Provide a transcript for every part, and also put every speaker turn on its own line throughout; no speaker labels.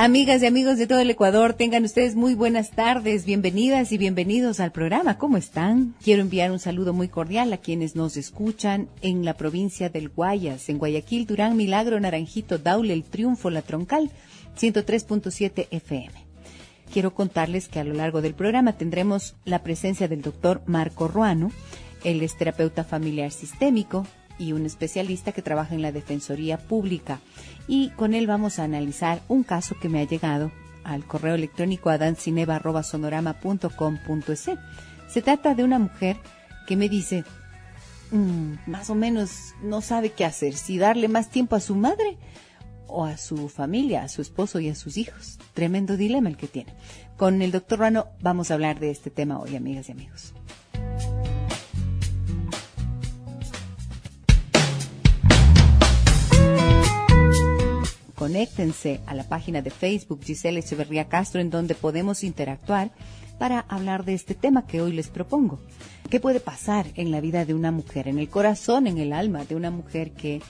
Amigas y amigos de todo el Ecuador, tengan ustedes muy buenas tardes, bienvenidas y bienvenidos al programa. ¿Cómo están? Quiero enviar un saludo muy cordial a quienes nos escuchan en la provincia del Guayas, en Guayaquil, Durán, Milagro, Naranjito, Daule, El Triunfo, La Troncal, 103.7 FM quiero contarles que a lo largo del programa tendremos la presencia del doctor Marco Ruano. el es terapeuta familiar sistémico, y un especialista que trabaja en la Defensoría Pública. Y con él vamos a analizar un caso que me ha llegado al correo electrónico adancineva.sonorama.com.es. Se trata de una mujer que me dice, mm, más o menos no sabe qué hacer, si darle más tiempo a su madre o a su familia, a su esposo y a sus hijos. Tremendo dilema el que tiene. Con el doctor Rano vamos a hablar de este tema hoy, amigas y amigos. conéctense a la página de Facebook Giselle Echeverría Castro en donde podemos interactuar para hablar de este tema que hoy les propongo. ¿Qué puede pasar en la vida de una mujer, en el corazón, en el alma de una mujer que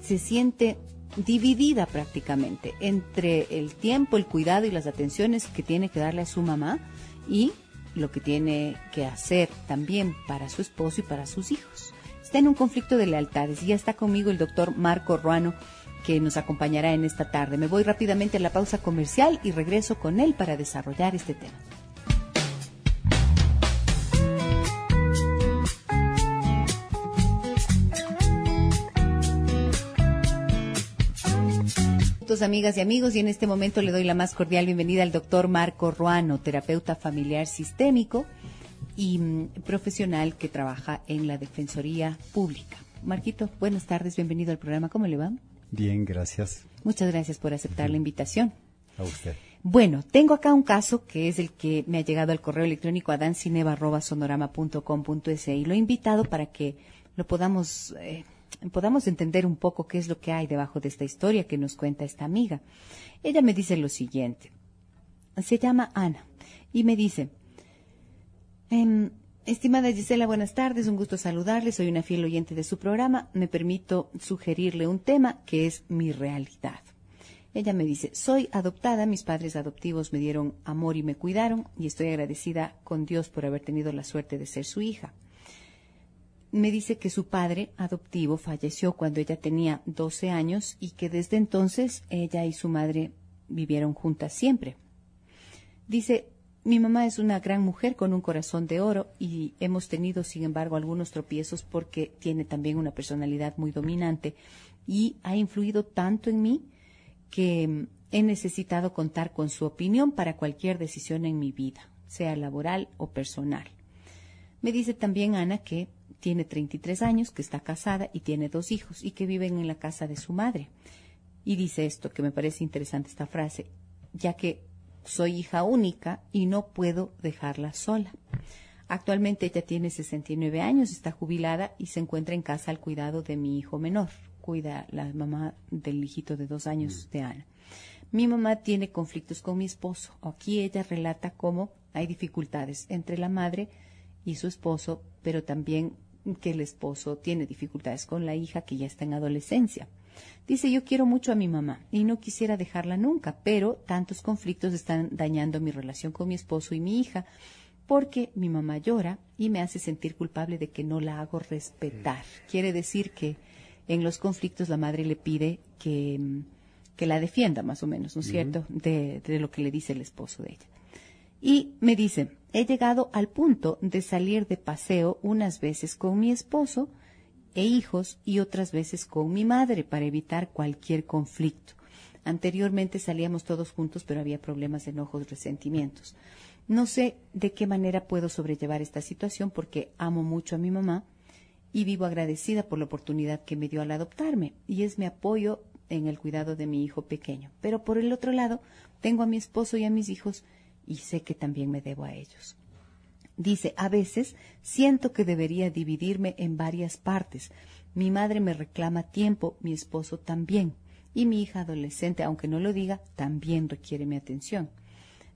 se siente dividida prácticamente entre el tiempo, el cuidado y las atenciones que tiene que darle a su mamá y lo que tiene que hacer también para su esposo y para sus hijos? Está en un conflicto de lealtades y ya está conmigo el doctor Marco Ruano que nos acompañará en esta tarde. Me voy rápidamente a la pausa comercial y regreso con él para desarrollar este tema. amigas y amigos, y en este momento le doy la más cordial bienvenida al doctor Marco Ruano, terapeuta familiar sistémico y mm, profesional que trabaja en la Defensoría Pública. Marquito, buenas tardes, bienvenido al programa, ¿cómo le va?
Bien, gracias.
Muchas gracias por aceptar la invitación. A usted. Bueno, tengo acá un caso que es el que me ha llegado al correo electrónico a dancineva.sonorama.com.se y lo he invitado para que lo podamos, eh, podamos entender un poco qué es lo que hay debajo de esta historia que nos cuenta esta amiga. Ella me dice lo siguiente. Se llama Ana y me dice, em, Estimada Gisela, buenas tardes, un gusto saludarle, soy una fiel oyente de su programa, me permito sugerirle un tema que es mi realidad. Ella me dice, soy adoptada, mis padres adoptivos me dieron amor y me cuidaron y estoy agradecida con Dios por haber tenido la suerte de ser su hija. Me dice que su padre adoptivo falleció cuando ella tenía 12 años y que desde entonces ella y su madre vivieron juntas siempre. Dice, mi mamá es una gran mujer con un corazón de oro y hemos tenido, sin embargo, algunos tropiezos porque tiene también una personalidad muy dominante y ha influido tanto en mí que he necesitado contar con su opinión para cualquier decisión en mi vida, sea laboral o personal. Me dice también Ana que tiene 33 años, que está casada y tiene dos hijos y que viven en la casa de su madre. Y dice esto, que me parece interesante esta frase, ya que soy hija única y no puedo dejarla sola. Actualmente ella tiene 69 años, está jubilada y se encuentra en casa al cuidado de mi hijo menor. Cuida la mamá del hijito de dos años mm. de Ana. Mi mamá tiene conflictos con mi esposo. Aquí ella relata cómo hay dificultades entre la madre y su esposo, pero también que el esposo tiene dificultades con la hija que ya está en adolescencia. Dice, yo quiero mucho a mi mamá y no quisiera dejarla nunca, pero tantos conflictos están dañando mi relación con mi esposo y mi hija porque mi mamá llora y me hace sentir culpable de que no la hago respetar. Mm. Quiere decir que en los conflictos la madre le pide que, mm, que la defienda, más o menos, ¿no es cierto?, de, de lo que le dice el esposo de ella. Y me dice, he llegado al punto de salir de paseo unas veces con mi esposo e hijos y otras veces con mi madre para evitar cualquier conflicto. Anteriormente salíamos todos juntos, pero había problemas, enojos, resentimientos. No sé de qué manera puedo sobrellevar esta situación porque amo mucho a mi mamá y vivo agradecida por la oportunidad que me dio al adoptarme y es mi apoyo en el cuidado de mi hijo pequeño. Pero por el otro lado, tengo a mi esposo y a mis hijos y sé que también me debo a ellos. Dice, a veces siento que debería dividirme en varias partes. Mi madre me reclama tiempo, mi esposo también, y mi hija adolescente, aunque no lo diga, también requiere mi atención.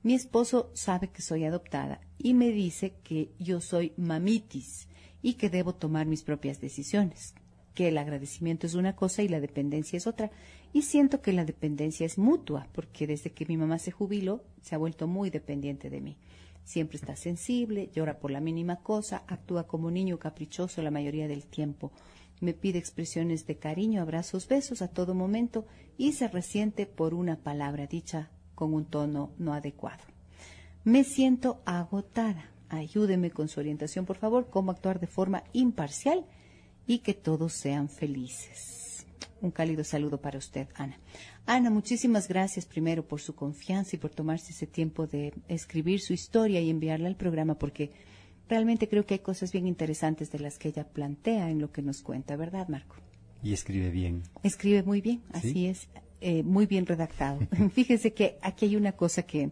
Mi esposo sabe que soy adoptada y me dice que yo soy mamitis y que debo tomar mis propias decisiones, que el agradecimiento es una cosa y la dependencia es otra, y siento que la dependencia es mutua, porque desde que mi mamá se jubiló se ha vuelto muy dependiente de mí. Siempre está sensible, llora por la mínima cosa, actúa como niño caprichoso la mayoría del tiempo. Me pide expresiones de cariño, abrazos, besos a todo momento y se resiente por una palabra dicha con un tono no adecuado. Me siento agotada. Ayúdeme con su orientación, por favor, cómo actuar de forma imparcial y que todos sean felices. Un cálido saludo para usted, Ana. Ana, muchísimas gracias primero por su confianza y por tomarse ese tiempo de escribir su historia y enviarla al programa porque realmente creo que hay cosas bien interesantes de las que ella plantea en lo que nos cuenta, ¿verdad, Marco?
Y escribe bien.
Escribe muy bien, así es, eh, muy bien redactado. Fíjese que aquí hay una cosa que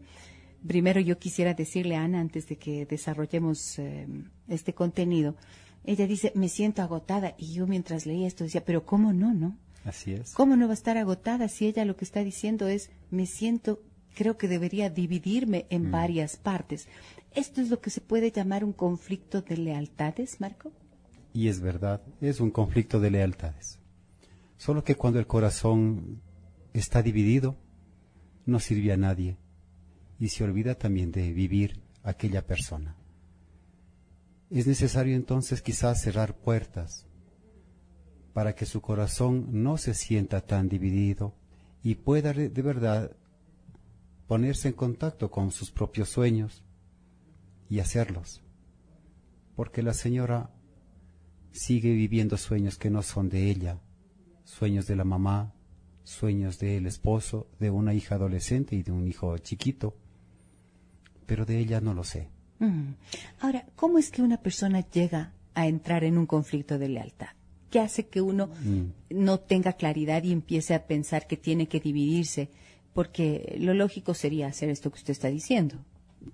primero yo quisiera decirle a Ana antes de que desarrollemos eh, este contenido. Ella dice, me siento agotada y yo mientras leía esto decía, pero ¿cómo no, no? Así es. ¿Cómo no va a estar agotada si ella lo que está diciendo es, me siento, creo que debería dividirme en mm. varias partes? ¿Esto es lo que se puede llamar un conflicto de lealtades, Marco?
Y es verdad, es un conflicto de lealtades. Solo que cuando el corazón está dividido, no sirve a nadie y se olvida también de vivir aquella persona. Es necesario entonces quizás cerrar puertas, para que su corazón no se sienta tan dividido y pueda de verdad ponerse en contacto con sus propios sueños y hacerlos. Porque la señora sigue viviendo sueños que no son de ella, sueños de la mamá, sueños del esposo, de una hija adolescente y de un hijo chiquito, pero de ella no lo sé.
Mm. Ahora, ¿cómo es que una persona llega a entrar en un conflicto de lealtad? ¿Qué hace que uno mm. no tenga claridad y empiece a pensar que tiene que dividirse, porque lo lógico sería hacer esto que usted está diciendo.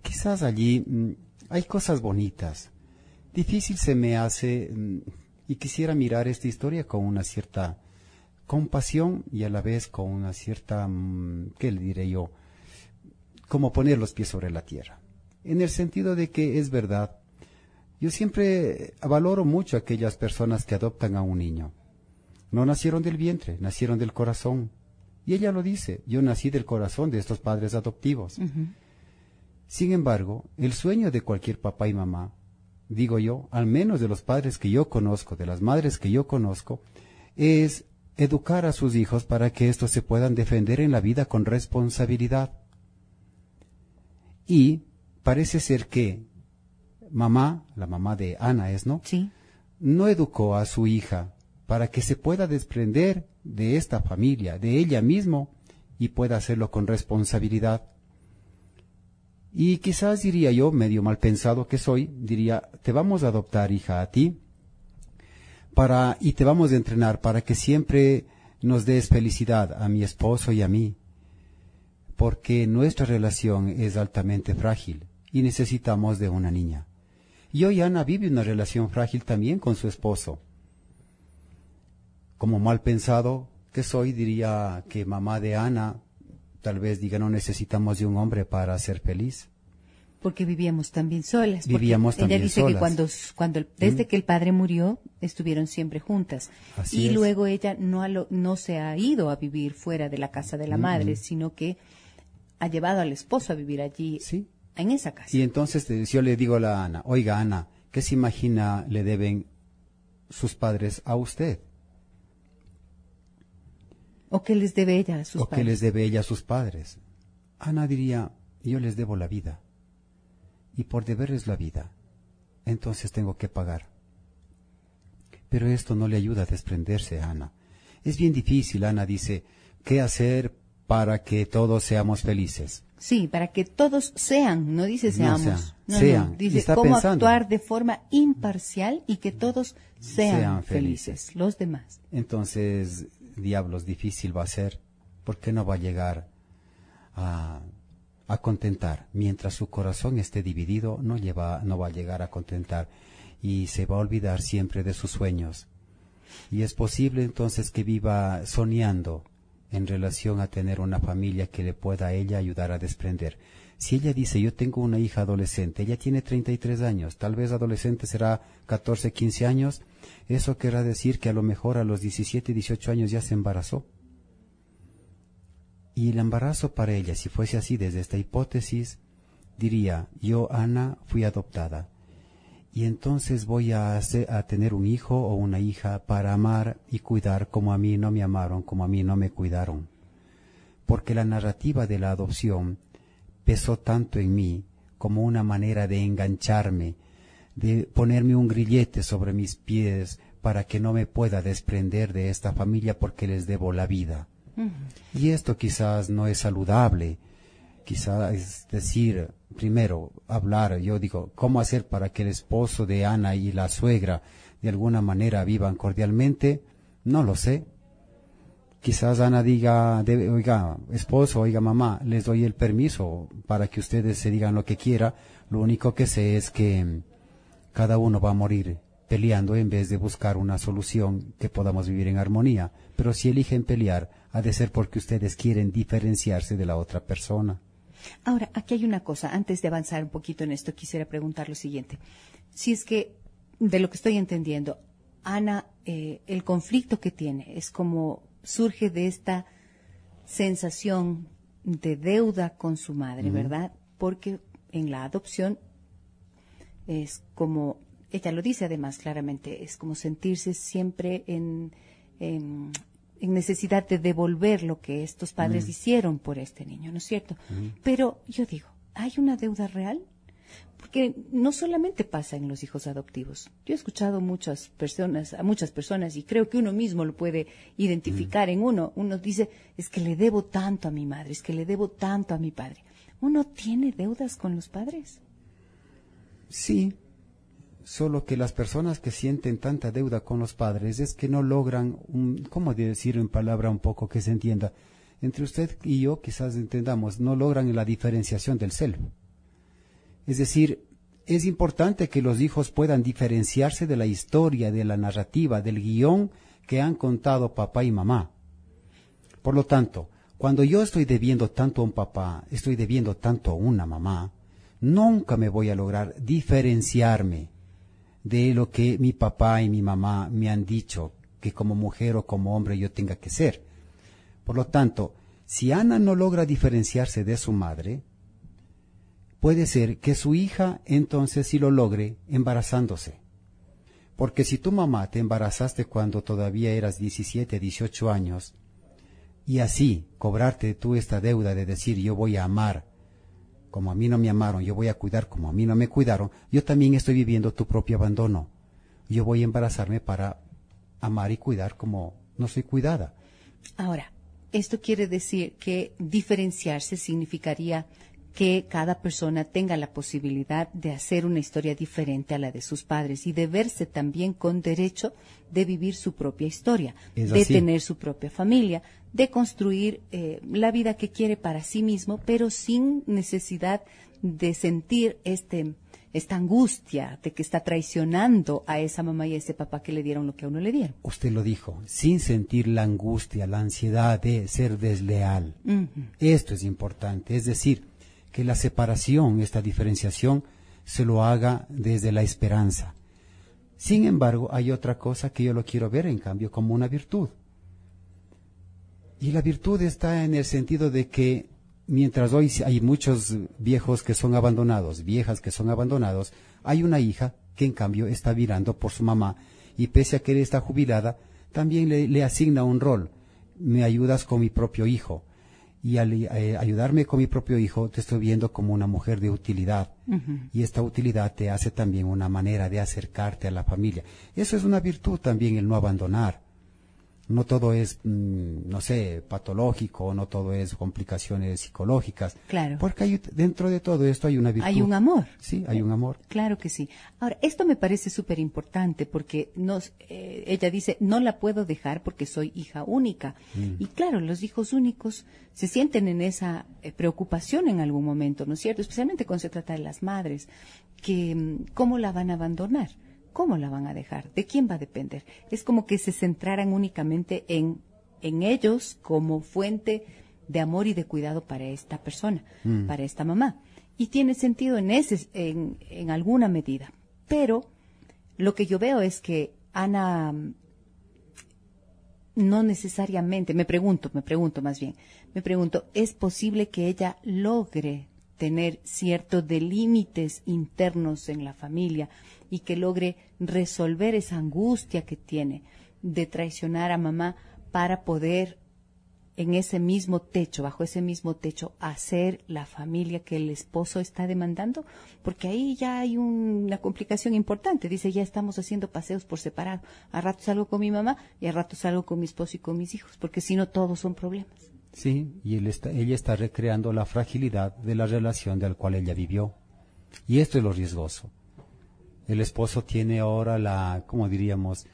Quizás allí mm, hay cosas bonitas. Difícil se me hace mm, y quisiera mirar esta historia con una cierta compasión y a la vez con una cierta, ¿qué le diré yo? Como poner los pies sobre la tierra. En el sentido de que es verdad, yo siempre valoro mucho a aquellas personas que adoptan a un niño. No nacieron del vientre, nacieron del corazón. Y ella lo dice, yo nací del corazón de estos padres adoptivos. Sin embargo, el sueño de cualquier papá y mamá, digo yo, al menos de los padres que yo conozco, de las madres que yo conozco, es educar a sus hijos para que estos se puedan defender en la vida con responsabilidad. Y parece ser que mamá, la mamá de Ana es, ¿no? Sí. No educó a su hija para que se pueda desprender de esta familia, de ella mismo, y pueda hacerlo con responsabilidad. Y quizás diría yo, medio mal pensado que soy, diría, te vamos a adoptar, hija, a ti, para, y te vamos a entrenar para que siempre nos des felicidad a mi esposo y a mí, porque nuestra relación es altamente frágil y necesitamos de una niña y hoy Ana vive una relación frágil también con su esposo. Como mal pensado que soy, diría que mamá de Ana tal vez diga no necesitamos de un hombre para ser feliz.
Porque vivíamos también solas. Vivíamos también solas. Ella dice que cuando, desde mm. que el padre murió estuvieron siempre juntas. y luego ella no, se ha ido a vivir fuera de la casa de la madre, sino que ha llevado al esposo a vivir allí. Sí en esa casa.
Y entonces yo le digo a la Ana, oiga Ana, ¿qué se imagina le deben sus padres a usted?
¿O qué les debe ella a sus padres? ¿O les
debe ella a sus padres? Ana diría, yo les debo la vida. Y por deberles la vida, entonces tengo que pagar. Pero esto no le ayuda a desprenderse a Ana. Es bien difícil, Ana dice, ¿qué hacer para que todos seamos felices.
Sí, para que todos sean, no dice seamos, no, dice cómo actuar de forma imparcial y que todos sean, felices, los demás.
Entonces, diablos, difícil va a ser, porque no va a llegar a, contentar. Mientras su corazón esté dividido, no, lleva, no va a llegar a contentar y se va a olvidar siempre de sus sueños. Y es posible entonces que viva soñando, en relación a tener una familia que le pueda a ella ayudar a desprender. Si ella dice, yo tengo una hija adolescente, ella tiene 33 años, tal vez adolescente será 14, 15 años, eso querrá decir que a lo mejor a los 17, 18 años ya se embarazó. Y el embarazo para ella, si fuese así desde esta hipótesis, diría, yo, Ana, fui adoptada y entonces voy a, hacer, a tener un hijo o una hija para amar y cuidar como a mí no me amaron, como a mí no me cuidaron. Porque la narrativa de la adopción pesó tanto en mí como una manera de engancharme, de ponerme un grillete sobre mis pies para que no me pueda desprender de esta familia porque les debo la vida. Y esto quizás no es saludable, Quizás es decir, primero, hablar, yo digo, ¿cómo hacer para que el esposo de Ana y la suegra de alguna manera vivan cordialmente? No lo sé. Quizás Ana diga, oiga, esposo, oiga, mamá, les doy el permiso para que ustedes se digan lo que quiera. Lo único que sé es que cada uno va a morir peleando en vez de buscar una solución que podamos vivir en armonía. Pero si eligen pelear, ha de ser porque ustedes quieren diferenciarse de la otra persona.
Ahora, aquí hay una cosa. Antes de avanzar un poquito en esto, quisiera preguntar lo siguiente. Si es que, de lo que estoy entendiendo, Ana, eh, el conflicto que tiene es como surge de esta sensación de deuda con su madre, ¿verdad? Porque en la adopción es como, ella lo dice además claramente, es como sentirse siempre en en necesidad de devolver lo que estos padres mm. hicieron por este niño, ¿no es cierto? Mm. Pero yo digo, ¿hay una deuda real? Porque no solamente pasa en los hijos adoptivos. Yo he escuchado muchas personas, a muchas personas, y creo que uno mismo lo puede identificar mm. en uno. Uno dice, es que le debo tanto a mi madre, es que le debo tanto a mi padre. ¿Uno tiene deudas con los padres?
Sí, Solo que las personas que sienten tanta deuda con los padres es que no logran, un, ¿cómo decir en palabra un poco que se entienda? Entre usted y yo quizás entendamos, no logran la diferenciación del self. Es decir, es importante que los hijos puedan diferenciarse de la historia, de la narrativa, del guión que han contado papá y mamá. Por lo tanto, cuando yo estoy debiendo tanto a un papá, estoy debiendo tanto a una mamá, nunca me voy a lograr diferenciarme de lo que mi papá y mi mamá me han dicho que como mujer o como hombre yo tenga que ser. Por lo tanto, si Ana no logra diferenciarse de su madre, puede ser que su hija entonces sí lo logre embarazándose. Porque si tu mamá te embarazaste cuando todavía eras 17, 18 años, y así cobrarte tú esta deuda de decir yo voy a amar como a mí no me amaron, yo voy a cuidar como a mí no me cuidaron, yo también estoy viviendo tu propio abandono. Yo voy a embarazarme para amar y cuidar como no soy cuidada.
Ahora, esto quiere decir que diferenciarse significaría que cada persona tenga la posibilidad de hacer una historia diferente a la de sus padres y de verse también con derecho de vivir su propia historia, de tener su propia familia, de construir eh, la vida que quiere para sí mismo, pero sin necesidad de sentir este esta angustia de que está traicionando a esa mamá y a ese papá que le dieron lo que a uno le dieron.
Usted lo dijo, sin sentir la angustia, la ansiedad de ser desleal. Esto es importante, es decir, que la separación, esta diferenciación, se lo haga desde la esperanza. Sin embargo, hay otra cosa que yo lo quiero ver, en cambio, como una virtud. Y la virtud está en el sentido de que mientras hoy hay muchos viejos que son abandonados, viejas que son abandonados, hay una hija que en cambio está virando por su mamá y pese a que él está jubilada, también le asigna un rol. Me ayudas con mi propio hijo, y al eh, ayudarme con mi propio hijo, te estoy viendo como una mujer de utilidad. Y esta utilidad te hace también una manera de acercarte a la familia. Eso es una virtud también, el no abandonar no todo es, mm, no sé, patológico, no todo es complicaciones psicológicas. Claro. Porque dentro de todo esto hay una virtud. Hay un amor. Sí, hay un
amor. Claro que sí. Ahora, esto me parece súper importante porque nos, eh, ella dice, no la puedo dejar porque soy hija única. Mm. Y claro, los hijos únicos se sienten en esa eh, preocupación en algún momento, ¿no es cierto? Especialmente cuando se trata de las madres, que mm, cómo la van a abandonar. ¿Cómo la van a dejar? ¿De quién va a depender? Es como que se centraran únicamente en, en ellos como fuente de amor y de cuidado para esta persona, mm. para esta mamá. Y tiene sentido en, ese, en, en alguna medida. Pero lo que yo veo es que Ana mm, no necesariamente, me pregunto, me pregunto más bien, me pregunto, ¿es posible que ella logre tener cierto de límites internos en la familia y que logre resolver esa angustia que tiene de traicionar a mamá para poder en ese mismo techo, bajo ese mismo techo, hacer la familia que el esposo está demandando, porque ahí ya hay una complicación importante. Dice, ya estamos haciendo paseos por separado. A ratos salgo con mi mamá y a ratos salgo con mi esposo y con mis hijos, porque si no todos son problemas.
Sí, y ella está recreando la fragilidad de la relación de la cual ella vivió. Y esto es lo riesgoso el esposo tiene ahora la, como diríamos,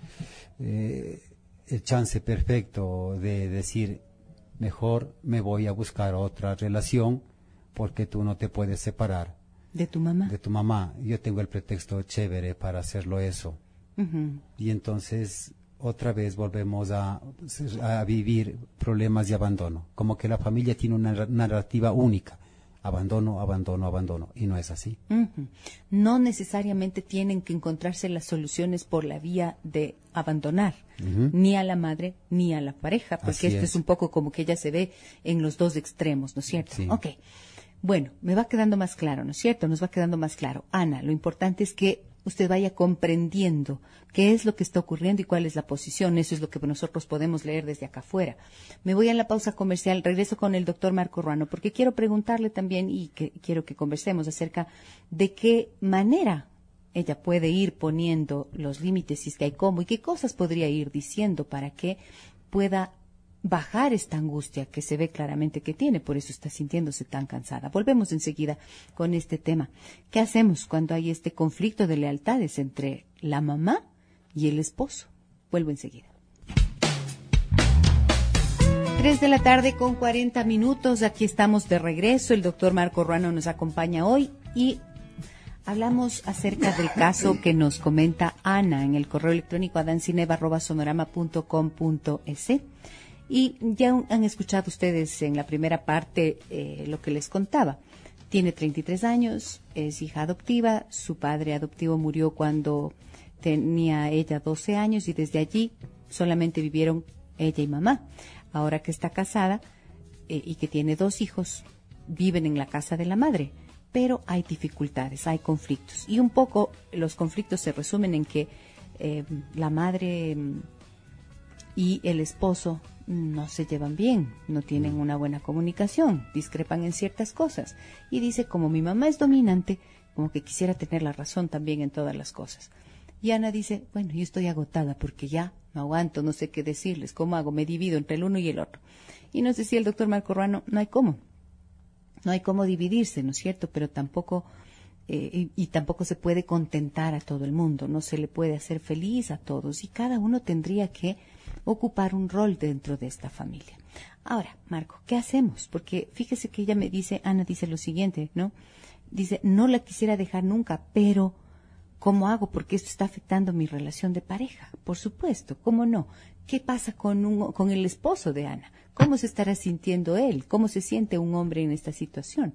eh, el chance perfecto de decir, mejor me voy a buscar otra relación porque tú no te puedes separar.
De tu mamá. De
tu mamá. Yo tengo el pretexto chévere para hacerlo eso. Y entonces otra vez volvemos a, vivir problemas de abandono, como que la familia tiene una narrativa única abandono, abandono, abandono. Y no es así.
No necesariamente tienen que encontrarse las soluciones por la vía de abandonar, ni a la madre ni a la pareja, porque esto es. un poco como que ella se ve en los dos extremos, ¿no es cierto? Sí. Ok. Bueno, me va quedando más claro, ¿no es cierto? Nos va quedando más claro. Ana, lo importante es que usted vaya comprendiendo qué es lo que está ocurriendo y cuál es la posición. Eso es lo que nosotros podemos leer desde acá afuera. Me voy a la pausa comercial, regreso con el doctor Marco Ruano, porque quiero preguntarle también y que, quiero que conversemos acerca de qué manera ella puede ir poniendo los límites, si es que hay cómo, y qué cosas podría ir diciendo para que pueda bajar esta angustia que se ve claramente que tiene, por eso está sintiéndose tan cansada. Volvemos enseguida con este tema. ¿Qué hacemos cuando hay este conflicto de lealtades entre la mamá y el esposo? Vuelvo enseguida. Tres de la tarde con cuarenta minutos. Aquí estamos de regreso. El doctor Marco Ruano nos acompaña hoy y hablamos acerca del caso que nos comenta Ana en el correo electrónico adancineva.sonorama.com.es. Y ya han escuchado ustedes en la primera parte eh, lo que les contaba. Tiene 33 años, es hija adoptiva, su padre adoptivo murió cuando tenía ella 12 años y desde allí solamente vivieron ella y mamá. Ahora que está casada eh, y que tiene dos hijos, viven en la casa de la madre, pero hay dificultades, hay conflictos. Y un poco los conflictos se resumen en que eh, la madre mm, y el esposo no se llevan bien, no tienen mm. una buena comunicación, discrepan en ciertas cosas. Y dice, como mi mamá es dominante, como que quisiera tener la razón también en todas las cosas. Y Ana dice, bueno, yo estoy agotada porque ya no aguanto, no sé qué decirles, ¿cómo hago? Me divido entre el uno y el otro. Y no sé si el doctor Marco Ruano, no hay cómo, no hay cómo dividirse, ¿no es cierto? Pero tampoco... Eh, y, tampoco se puede contentar a todo el mundo, no se le puede hacer feliz a todos y cada uno tendría que ocupar un rol dentro de esta familia. Ahora, Marco, ¿qué hacemos? Porque fíjese que ella me dice, Ana dice lo siguiente, ¿no? Dice, no la quisiera dejar nunca, pero ¿cómo hago? Porque esto está afectando mi relación de pareja. Por supuesto, ¿cómo no? ¿Qué pasa con, un, con el esposo de Ana? ¿Cómo se estará sintiendo él? ¿Cómo se siente un hombre en esta situación?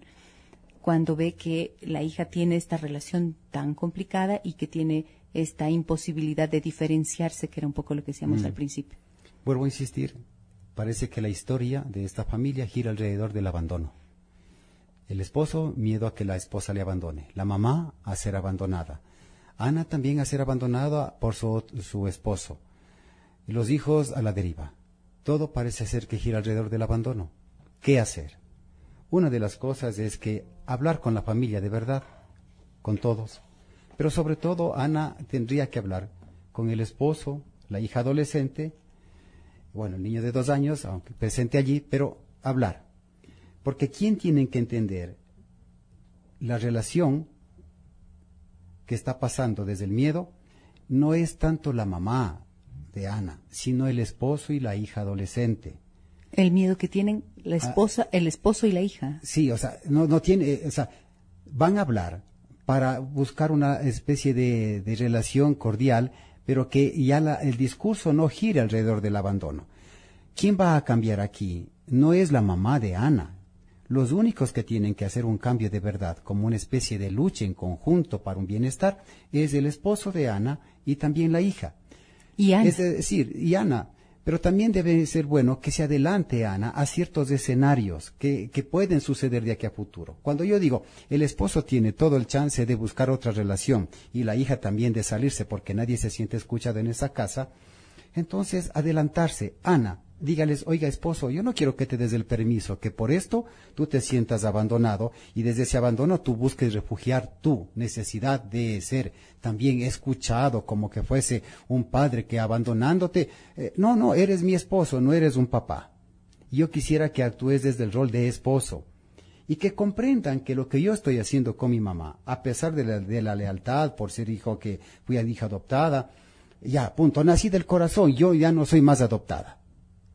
Cuando ve que la hija tiene esta relación tan complicada y que tiene esta imposibilidad de diferenciarse, que era un poco lo que decíamos mm. al principio.
Vuelvo a insistir, parece que la historia de esta familia gira alrededor del abandono. El esposo, miedo a que la esposa le abandone. La mamá, a ser abandonada. Ana también a ser abandonada por su, su esposo. Los hijos a la deriva. Todo parece ser que gira alrededor del abandono. ¿Qué hacer? Una de las cosas es que hablar con la familia de verdad, con todos, pero sobre todo, Ana tendría que hablar con el esposo, la hija adolescente, bueno, el niño de dos años, aunque presente allí, pero hablar. Porque ¿quién tiene que entender? La relación que está pasando desde el miedo no es tanto la mamá de Ana, sino el esposo y la hija adolescente.
El miedo que tienen la ah. esposa, el esposo y la hija.
Sí, o sea, no, tiene, eh, o sea, van a hablar, para buscar una especie de, relación cordial, pero que ya el discurso no gire alrededor del abandono. ¿Quién va a cambiar aquí? No es la mamá de Ana. Los únicos que tienen que hacer un cambio de verdad, como una especie de lucha en conjunto para un bienestar, es el esposo de Ana y también la hija. ¿Y Es decir, y Ana. Pero también debe ser bueno que se adelante, Ana, a ciertos escenarios que, que, pueden suceder de aquí a futuro. Cuando yo digo, el esposo tiene todo el chance de buscar otra relación y la hija también de salirse porque nadie se siente escuchado en esa casa, entonces adelantarse, Ana, dígales, oiga esposo, yo no quiero que te des el permiso, que por esto tú te sientas abandonado y desde ese abandono tú busques refugiar tu necesidad de ser también escuchado como que fuese un padre que abandonándote, eh, no, no, eres mi esposo, no eres un papá. Yo quisiera que actúes desde el rol de esposo y que comprendan que lo que yo estoy haciendo con mi mamá, a pesar de la, de la lealtad por ser hijo que fui a hija adoptada, ya, punto, nací del corazón, yo ya no soy más adoptada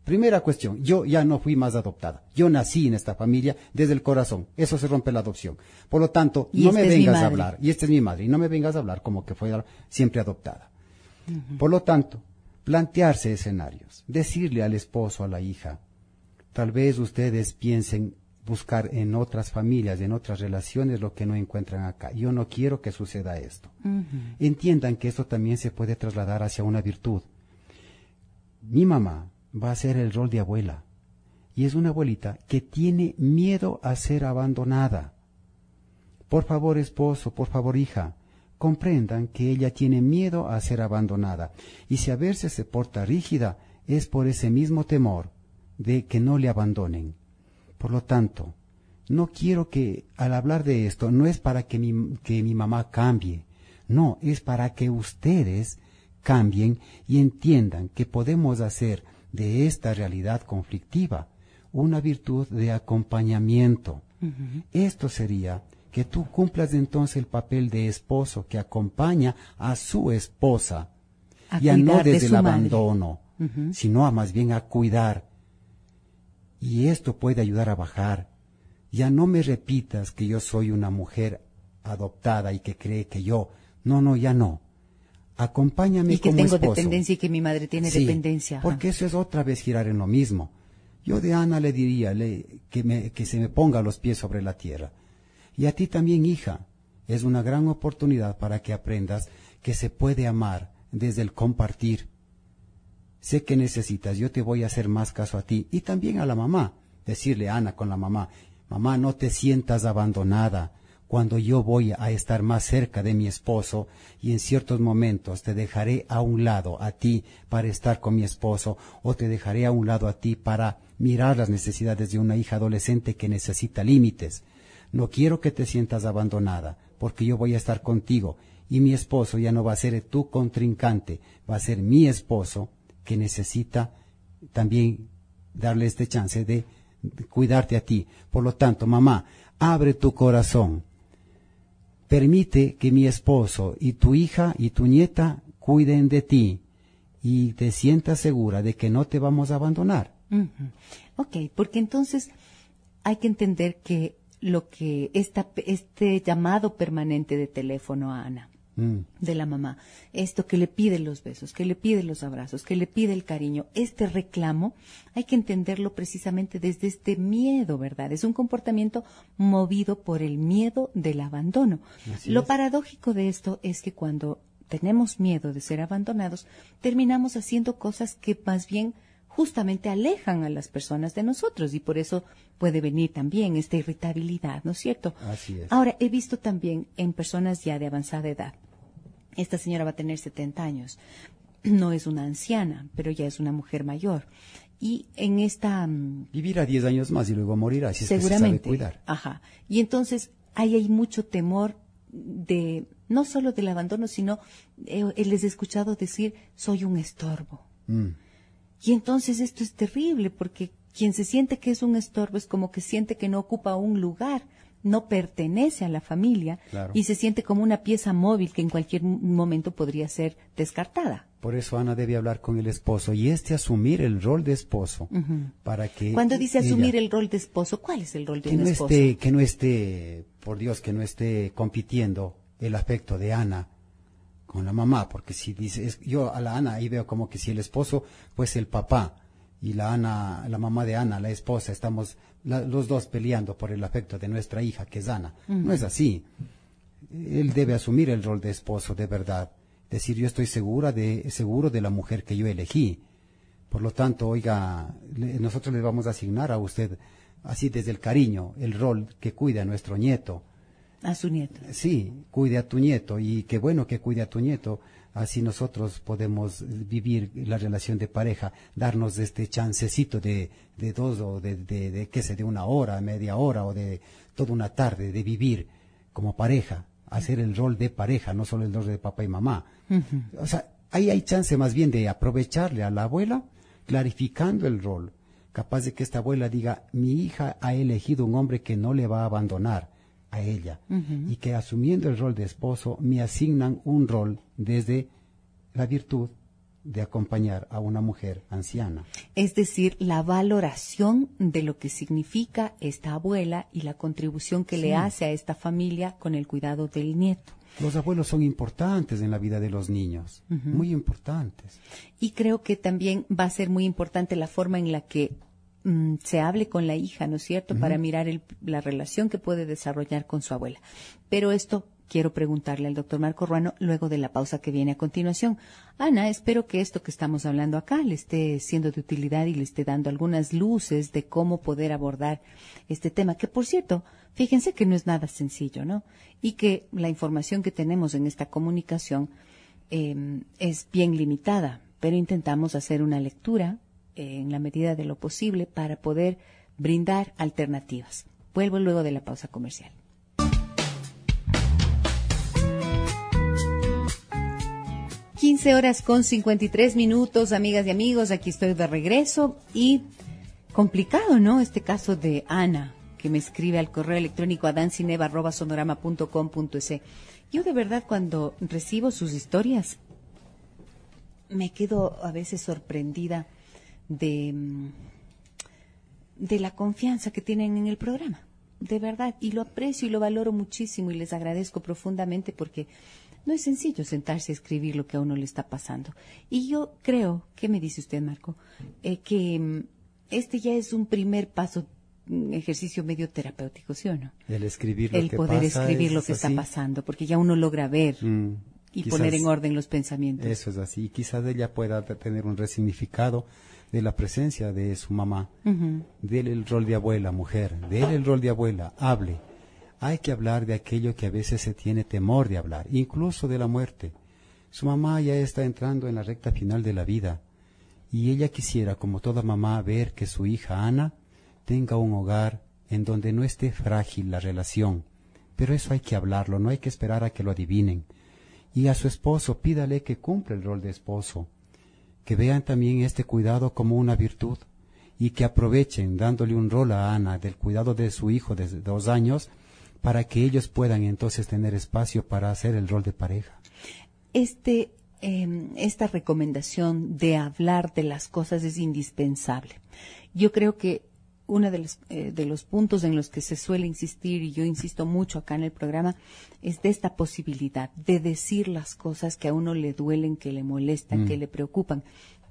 Primera cuestión, yo ya no fui más adoptada. Yo nací en esta familia desde el corazón. Eso se rompe la adopción. Por lo tanto, no este me vengas a hablar. Y esta es mi madre. Y no me vengas a hablar como que fue siempre adoptada. Por lo tanto, plantearse escenarios. Decirle al esposo, a la hija, tal vez ustedes piensen buscar en otras familias, en otras relaciones lo que no encuentran acá. Yo no quiero que suceda esto. Entiendan que esto también se puede trasladar hacia una virtud. Mi mamá va a ser el rol de abuela. Y es una abuelita que tiene miedo a ser abandonada. Por favor, esposo, por favor, hija, comprendan que ella tiene miedo a ser abandonada. Y si a veces se porta rígida, es por ese mismo temor de que no le abandonen. Por lo tanto, no quiero que al hablar de esto no es para que mi, que mi mamá cambie, no, es para que ustedes cambien y entiendan que podemos hacer de esta realidad conflictiva, una virtud de acompañamiento. Esto sería que tú cumplas entonces el papel de esposo que acompaña a su esposa,
a ya no desde el abandono,
sino a más bien a cuidar. Y esto puede ayudar a bajar. Ya no me repitas que yo soy una mujer adoptada y que cree que yo. No, no, ya no acompáñame y que tengo dependencia
y que mi madre tiene dependencia. Porque
ah. eso es otra vez girar en lo mismo. Yo de Ana le diría que, que se me ponga los pies sobre la tierra. Y a ti también, hija, es una gran oportunidad para que aprendas que se puede amar desde el compartir. Sé que necesitas, yo te voy a hacer más caso a ti y también a la mamá. Decirle, Ana, con la mamá, mamá, no te sientas abandonada cuando yo voy a estar más cerca de mi esposo y en ciertos momentos te dejaré a un lado a ti para estar con mi esposo o te dejaré a un lado a ti para mirar las necesidades de una hija adolescente que necesita límites. No quiero que te sientas abandonada porque yo voy a estar contigo y mi esposo ya no va a ser tu contrincante, va a ser mi esposo que necesita también darle este chance de cuidarte a ti. Por lo tanto, mamá, abre tu corazón permite que mi esposo y tu hija y tu nieta cuiden de ti y te sientas segura de que no te vamos a abandonar.
Ok, porque entonces hay que entender que lo que esta, este llamado permanente de teléfono a Ana Mm. de la mamá. Esto que le pide los besos, que le pide los abrazos, que le pide el cariño, este reclamo, hay que entenderlo precisamente desde este miedo, ¿verdad? Es un comportamiento movido por el miedo del abandono. Lo paradójico de esto es que cuando tenemos miedo de ser abandonados, terminamos haciendo cosas que más bien justamente alejan a las personas de nosotros y por eso puede venir también esta irritabilidad, ¿no es cierto? Así es. Ahora, he visto también en personas ya de avanzada edad, esta señora va a tener 70 años, no es una anciana, pero ya es una mujer mayor. Y en esta... Mm,
Vivirá 10 años más y luego morirá, así seguramente, es que se cuidar.
Ajá. Y entonces ahí hay mucho temor de no solo del abandono, sino eh, les he escuchado decir, soy un estorbo. Mm. Y entonces esto es terrible porque quien se siente que es un estorbo es como que siente que no ocupa un lugar, no pertenece a la familia y se siente como una pieza móvil que en cualquier momento podría ser descartada.
Por eso Ana debe hablar con el esposo y este asumir el rol de esposo para que cuando dice asumir el
rol de esposo, ¿cuál es el rol de que no esposo? que
no esté, por Dios, que no esté compitiendo el aspecto de Ana con la mamá, porque si dice, yo a la Ana ahí veo como que si el esposo fuese el papá y la Ana, la mamá de Ana, la esposa, estamos los dos peleando por el afecto de nuestra hija, que es Ana. No es así. Él debe asumir el rol de esposo de verdad, decir yo estoy segura de, seguro de la mujer que yo elegí. Por lo tanto, oiga, nosotros le vamos a asignar a usted, así desde el cariño, el rol que cuida a nuestro nieto a su nieto. Sí, cuide a tu nieto y qué bueno que cuide a tu nieto. Así nosotros podemos vivir la relación de pareja, darnos este chancecito de, dos o de, de, qué sé, de una hora, media hora o de toda una tarde de vivir como pareja, hacer el rol de pareja, no solo el rol de papá y mamá. O sea, ahí hay chance más bien de aprovecharle a la abuela clarificando el rol. Capaz de que esta abuela diga, mi hija ha elegido un hombre que no le va a abandonar ella y que asumiendo el rol de esposo me asignan un rol desde la virtud de acompañar a una mujer anciana.
Es decir, la valoración de lo que significa esta abuela y la contribución que le hace a esta familia con el cuidado del nieto.
Los abuelos son importantes en la vida de los niños,
muy importantes. Y creo que también va a ser muy importante la forma en la que Mm, se hable con la hija, ¿no es cierto?, para mirar la relación que puede desarrollar con su abuela. Pero esto quiero preguntarle al doctor Marco Ruano luego de la pausa que viene a continuación. Ana, espero que esto que estamos hablando acá le esté siendo de utilidad y le esté dando algunas luces de cómo poder abordar este tema, que por cierto, fíjense que no es nada sencillo, ¿no? Y que la información que tenemos en esta comunicación em, es bien limitada, pero intentamos hacer una lectura en la medida de lo posible para poder brindar alternativas. Vuelvo luego de la pausa comercial. Quince horas con 53 minutos, amigas y amigos, aquí estoy de regreso y complicado, ¿no? Este caso de Ana, que me escribe al correo electrónico adancineva.sonorama.com.es. Yo de verdad cuando recibo sus historias me quedo a veces sorprendida Mm, de, la confianza que tienen en el programa. De verdad, y lo aprecio y lo valoro muchísimo y les agradezco profundamente porque no es sencillo sentarse a escribir lo que a uno le está pasando. Y yo creo, ¿qué me dice usted, Marco? Eh, que mm, este ya es un primer paso, un mm, ejercicio medio terapéutico, ¿sí o no? El escribir El poder escribir lo que está pasando, porque ya uno logra ver y poner en orden los pensamientos. Eso
es así. Quizás ella pueda tener un resignificado de la presencia de su mamá. del Dele el rol de abuela, mujer. Dele el rol de abuela. Hable. Hay que hablar de aquello que a veces se tiene temor de hablar, incluso de la muerte. Su mamá ya está entrando en la recta final de la vida y ella quisiera, como toda mamá, ver que su hija Ana tenga un hogar en donde no esté frágil la relación. Pero eso hay que hablarlo, no hay que esperar a que lo adivinen y a su esposo, pídale que cumpla el rol de esposo, que vean también este cuidado como una virtud y que aprovechen dándole un rol a Ana del cuidado de su hijo desde dos años para que ellos puedan entonces tener espacio para hacer el rol de pareja.
Este, em, esta recomendación de hablar de las cosas es indispensable. Yo creo que uno de los, eh, de los puntos en los que se suele insistir, y yo insisto mucho acá en el programa, es de esta posibilidad de decir las cosas que a uno le duelen, que le molestan, que mm. le preocupan.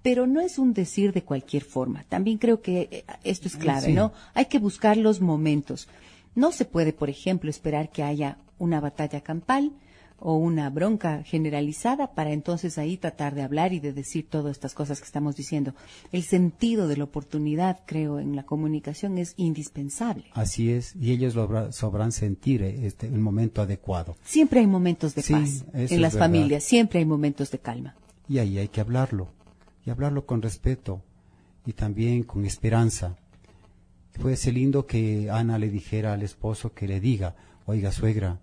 Pero no es un decir de cualquier forma. También creo que eh, esto es clave, ¿no? Hay que buscar los momentos. No se puede, por ejemplo, esperar que haya una batalla campal o una bronca generalizada para entonces ahí tratar de hablar y de decir todas estas cosas que estamos diciendo. El sentido de la oportunidad, creo, en la comunicación es indispensable.
Así es, y ellos lo sabrán sentir eh, este, el momento adecuado.
Siempre hay momentos de paz en las familias, siempre hay momentos de calma.
Y ahí hay que hablarlo, y hablarlo con respeto y también con esperanza. fue ese lindo que Ana le dijera al esposo que le diga, oiga suegra,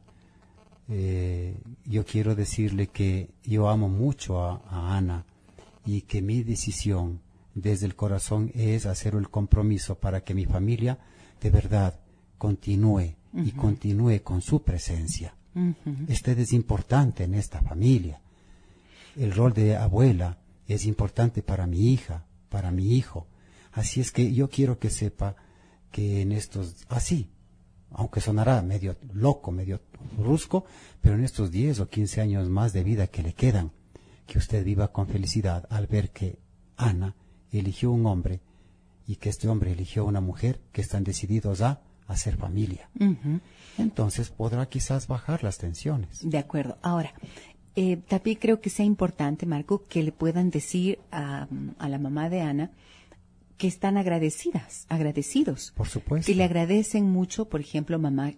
eh, yo quiero decirle que yo amo mucho a, Ana y que mi decisión desde el corazón es hacer el compromiso para que mi familia de verdad continúe y continúe con su presencia. Este es importante en esta familia. El rol de abuela es importante para mi hija, para mi hijo. Así es que yo quiero que sepa que en estos, así, aunque sonará medio loco, medio brusco, pero en estos 10 o 15 años más de vida que le quedan, que usted viva con felicidad al ver que Ana eligió un hombre y que este hombre eligió una mujer que están decididos a hacer familia. Entonces podrá quizás bajar las tensiones.
De acuerdo. Ahora, eh, también creo que sea importante, Marco, que le puedan decir a, a la mamá de Ana que están agradecidas, agradecidos.
Por supuesto. Y le
agradecen mucho, por ejemplo, mamá,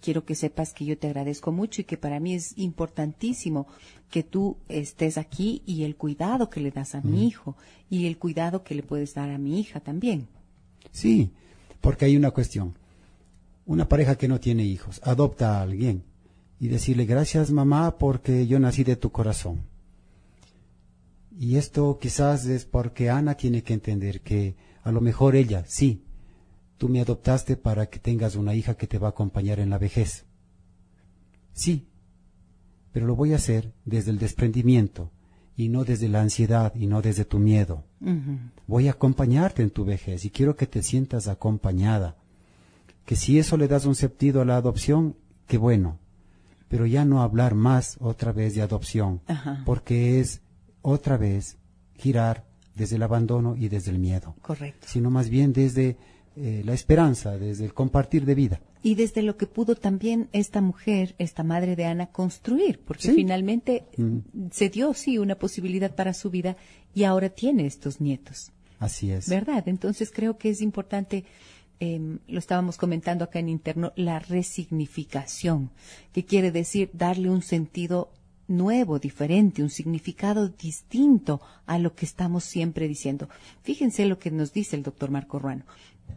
quiero que sepas que yo te agradezco mucho y que para mí es importantísimo que tú estés aquí y el cuidado que le das a mi mm. hijo y el cuidado que le puedes dar a mi hija también.
Sí, porque hay una cuestión. Una pareja que no tiene hijos adopta a alguien y decirle gracias mamá porque yo nací de tu corazón. Y esto quizás es porque Ana tiene que entender que a lo mejor ella, sí, tú me adoptaste para que tengas una hija que te va a acompañar en la vejez. Sí, pero lo voy a hacer desde el desprendimiento y no desde la ansiedad y no desde tu miedo. Voy a acompañarte en tu vejez y quiero que te sientas acompañada. Que si eso le das un sentido a la adopción, qué bueno. Pero ya no hablar más otra vez de adopción, porque es otra vez girar desde el abandono y desde el miedo. Correcto. Sino más bien desde eh, la esperanza, desde el compartir de vida.
Y desde lo que pudo también esta mujer, esta madre de Ana, construir, porque finalmente se dio, sí, una posibilidad para su vida y ahora tiene estos nietos. Así es. ¿Verdad? Entonces creo que es importante em, lo estábamos comentando acá en interno, la resignificación, que quiere decir darle un sentido nuevo, diferente, un significado distinto a lo que estamos siempre diciendo. Fíjense lo que nos dice el doctor Marco Ruano.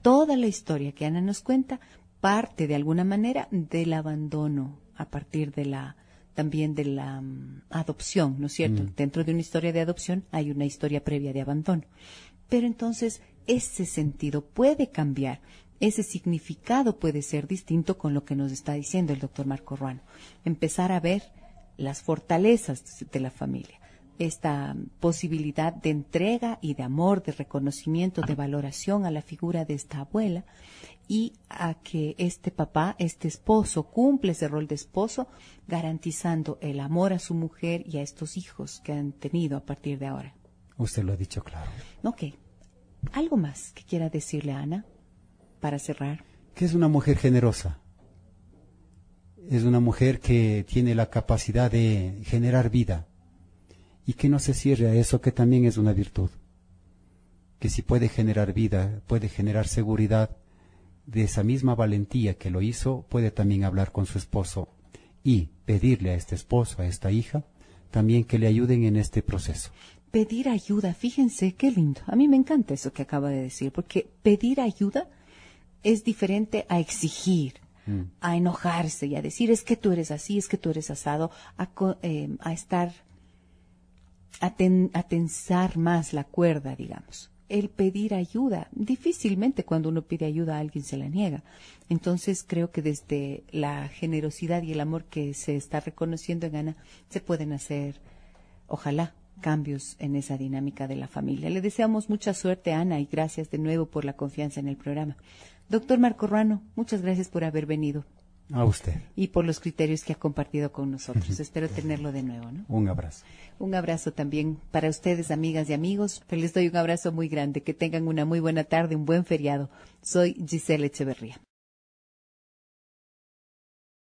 Toda la historia que Ana nos cuenta parte de alguna manera del abandono a partir de la también de la mm, adopción, ¿no es cierto? Mm. Dentro de una historia de adopción hay una historia previa de abandono. Pero entonces ese sentido puede cambiar, ese significado puede ser distinto con lo que nos está diciendo el doctor Marco Ruano. Empezar a ver las fortalezas de la familia, esta posibilidad de entrega y de amor, de reconocimiento, de valoración a la figura de esta abuela y a que este papá, este esposo, cumple ese rol de esposo, garantizando el amor a su mujer y a estos hijos que han tenido a partir de ahora.
Usted lo ha dicho claro.
Ok. ¿Algo más que quiera decirle Ana para cerrar?
Que es una mujer generosa es una mujer que tiene la capacidad de generar vida y que no se cierre a eso que también es una virtud. Que si puede generar vida, puede generar seguridad, de esa misma valentía que lo hizo, puede también hablar con su esposo y pedirle a este esposo, a esta hija, también que le ayuden en este proceso.
Pedir ayuda, fíjense qué lindo. A mí me encanta eso que acaba de decir, porque pedir ayuda es diferente a exigir, Mm. a enojarse y a decir es que tú eres así, es que tú eres asado, a, eh, a estar, a, tensar más la cuerda, digamos. El pedir ayuda, difícilmente cuando uno pide ayuda a alguien se la niega. Entonces creo que desde la generosidad y el amor que se está reconociendo en Ana se pueden hacer, ojalá, cambios en esa dinámica de la familia. Le deseamos mucha suerte, Ana, y gracias de nuevo por la confianza en el programa. Doctor Marco Ruano, muchas gracias por haber venido. A usted. Y por los criterios que ha compartido con nosotros. Espero tenerlo de nuevo, ¿no? Un abrazo. Un abrazo también para ustedes, amigas y amigos. Les doy un abrazo muy grande. Que tengan una muy buena tarde, un buen feriado. Soy Giselle Echeverría.